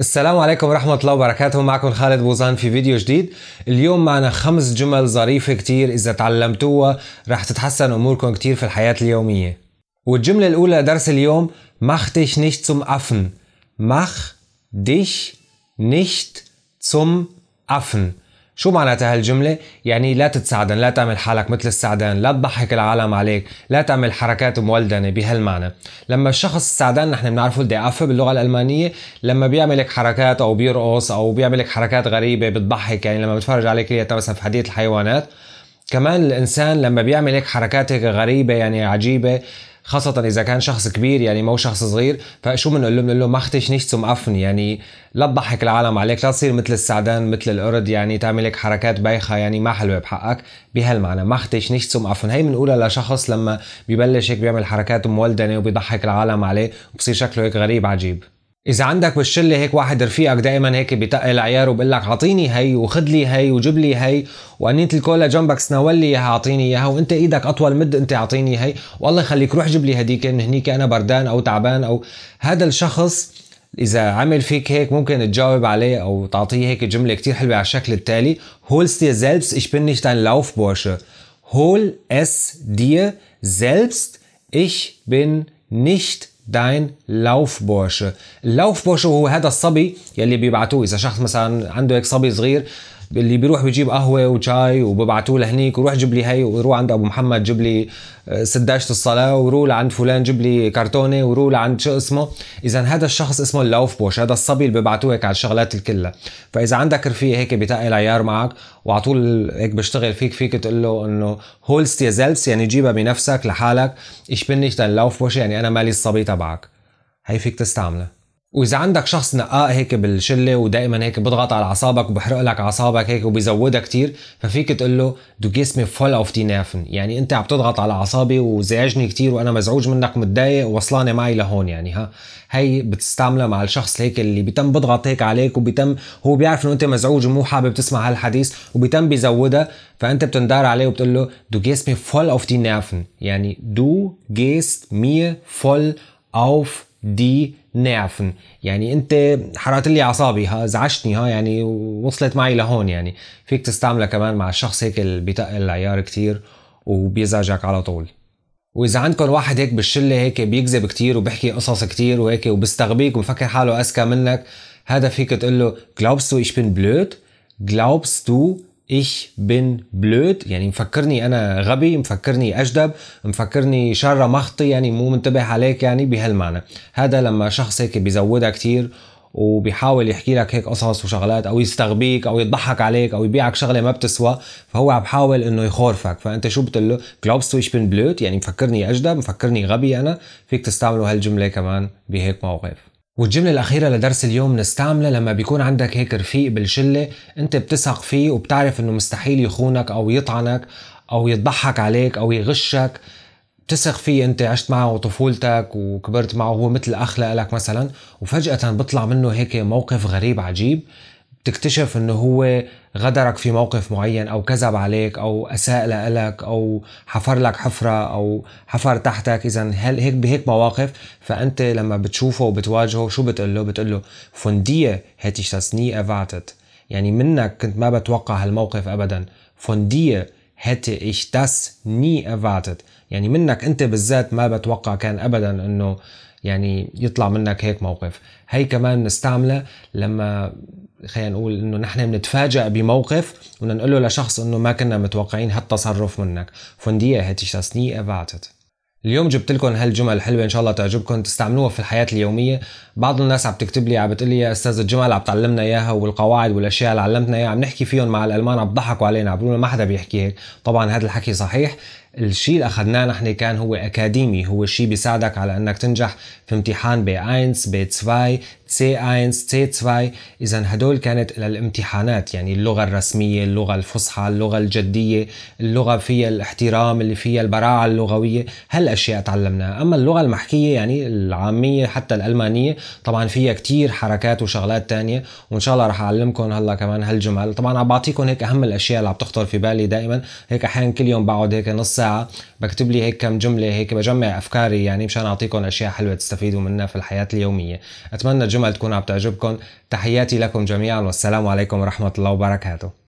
السلام عليكم ورحمة الله وبركاته معكم خالد بوزان في فيديو جديد اليوم معنا خمس جمل ظريفة كتير إذا تعلمتوها رح تتحسن أموركم كتير في الحياة اليومية والجملة الأولى درس اليوم مخ dich nicht zum Affen مخ dich nicht zum Affen شو معناتها هالجملة؟ يعني لا تتسعدن، لا تعمل حالك مثل السعدان، لا تضحك العالم عليك، لا تعمل حركات مولدنة بهالمعنى. لما الشخص السعدان نحن بنعرفه دي اف باللغة الألمانية، لما بيعمل لك حركات أو بيرقص أو بيعمل لك حركات غريبة بتضحك، يعني لما بتفرج عليك هي مثلا في حديقة الحيوانات، كمان الإنسان لما بيعمل هيك حركات هيك غريبة يعني عجيبة خاصة إذا كان شخص كبير يعني مو شخص صغير فشو بنقول له بنقول له ما اختش نيش ام أفن يعني لا تضحك العالم عليك لا تصير مثل السعدان مثل القرد يعني تعمل لك حركات بايخة يعني ما حلوة بحقك بهالمعنى ما اختش نيش ام أفن هي بنقولها لشخص لما ببلش هيك بيعمل حركات مولدنة وبيضحك العالم عليه وبصير شكله هيك غريب عجيب اذا عندك بالشله هيك واحد رفيقك دائما هيك بيتقل العيار وبقول لك اعطيني هي وخد لي هي وجيب لي هي وانيت الكولا جنبك سناول لي اياها اعطيني اياها وانت ايدك اطول مد انت اعطيني هي والله يخليك روح جيب لي هديك من هنيك انا بردان او تعبان او هذا الشخص اذا عمل فيك هيك ممكن تجاوب عليه او تعطيه هيك جمله كتير حلوه على الشكل التالي holst dir selbst ich bin nicht dein Laufbursche hol es dir selbst ich bin nicht دين لاوف بوشه هو هذا الصبي يلي بيبعتوه اذا شخص مثلا عنده هيك صبي صغير اللي بيروح بيجيب قهوه وشاي وببعتوه لهنيك وروح جيب لي هي وروح عند ابو محمد جيب لي آه، سداشة الصلاة وروح لعند فلان جيب لي كرتونة وروح لعند شو اسمه إذا هذا الشخص اسمه اللوف بوش هذا الصبي اللي ببعتوه هيك على الشغلات الكلها فإذا عندك رفيق هيك بتقي العيار معك وعلى طول هيك بشتغل فيك فيك تقول له إنه هولست يا زلس يعني جيبها بنفسك لحالك إيش بنيش تنلاوف بوش يعني أنا مالي الصبي تبعك هي فيك تستعمله واذا عندك شخص نقاء هيك بالشله ودائما هيك بضغط على اعصابك وبحرق لك اعصابك هيك وبيزودها كتير ففيك تقول له دو جيس مي فول اوف دي نافن يعني انت عم تضغط على اعصابي وزعجني كتير وانا مزعوج منك ومتضايق ووصلاني معي لهون يعني ها هي بتستعملها مع الشخص هيك اللي بيتم بضغط هيك عليك وبيتم هو بيعرف انه انت مزعوج ومو حابب تسمع هالحديث وبيتم بيزودها فانت بتندار عليه وبتقول له دو جيس مي فول اوف دي نافن يعني دو جيس مي فول اوف دي نيرفن يعني انت حرقت لي اعصابي ها ازعجتني ها يعني وصلت معي لهون يعني فيك تستعملها كمان مع الشخص هيك اللي بيتقل العيار كتير وبيزعجك على طول واذا عندكم واحد هيك بالشله هيك بيكذب كتير وبيحكي قصص كتير وهيك وبيستغبيك ومفكر حاله اذكى منك هذا فيك تقول له glaubst du ich bin blöd glaubst du ich bin blöd يعني مفكرني انا غبي مفكرني اجدب مفكرني شر مخطي يعني مو منتبه عليك يعني بهالمعنى هذا لما شخص هيك بيزودها كتير وبيحاول يحكي لك هيك قصص وشغلات او يستغبيك او يضحك عليك او يبيعك شغله ما بتسوى فهو عم بحاول انه يخورفك فانت شو بتقول له كلوبس ويش بن بلوت يعني مفكرني اجدب مفكرني غبي انا فيك تستعملوا هالجمله كمان بهيك موقف والجملة الأخيرة لدرس اليوم نستعملها لما بيكون عندك هيك رفيق بالشلة أنت بتثق فيه وبتعرف إنه مستحيل يخونك أو يطعنك أو يضحك عليك أو يغشك بتثق فيه أنت عشت معه طفولتك وكبرت معه هو مثل أخ لك مثلا وفجأة بطلع منه هيك موقف غريب عجيب تكتشف انه هو غدرك في موقف معين او كذب عليك او اساء لك او حفر لك حفره او حفر تحتك اذا هل هيك بهيك مواقف فانت لما بتشوفه وبتواجهه شو بتقول له بتقول له فونديه dir hätte افاتت يعني منك كنت ما بتوقع هالموقف ابدا فونديه هاتي ايش ich ني nie يعني منك انت بالذات ما بتوقع كان ابدا انه يعني يطلع منك هيك موقف هي كمان نستعمله لما خلينا نقول انه نحن بنتفاجئ بموقف بدنا نقول له لشخص انه ما كنا متوقعين هالتصرف منك فندية هاتي شاسني ابعتت اليوم جبت لكم هالجمل الحلوه ان شاء الله تعجبكم تستعملوها في الحياه اليوميه بعض الناس عم تكتب لي عم بتقول لي يا استاذ الجمل عم تعلمنا اياها والقواعد والاشياء اللي علمتنا اياها عم نحكي فيهم مع الالمان عم بضحكوا علينا عم بيقولوا ما حدا بيحكي هيك طبعا هذا الحكي صحيح الشيء اللي اخذناه نحن كان هو اكاديمي هو شيء بيساعدك على انك تنجح في امتحان ب 1 ب 2 سي 1 سي 2 اذا هدول كانت للامتحانات يعني اللغه الرسميه اللغه الفصحى اللغه الجديه اللغه فيها الاحترام اللي فيها البراعه اللغويه هالاشياء تعلمناها اما اللغه المحكيه يعني العاميه حتى الالمانيه طبعا فيها كتير حركات وشغلات تانية وان شاء الله رح اعلمكم هلا كمان هالجمل طبعا عم بعطيكم هيك اهم الاشياء اللي عم تخطر في بالي دائما هيك احيانا كل يوم بقعد هيك نص ساعه ساعه بكتب لي هيك كم جمله هيك بجمع افكاري يعني مشان اعطيكم اشياء حلوه تستفيدوا منها في الحياه اليوميه اتمنى الجمل تكون عم تعجبكم تحياتي لكم جميعا والسلام عليكم ورحمه الله وبركاته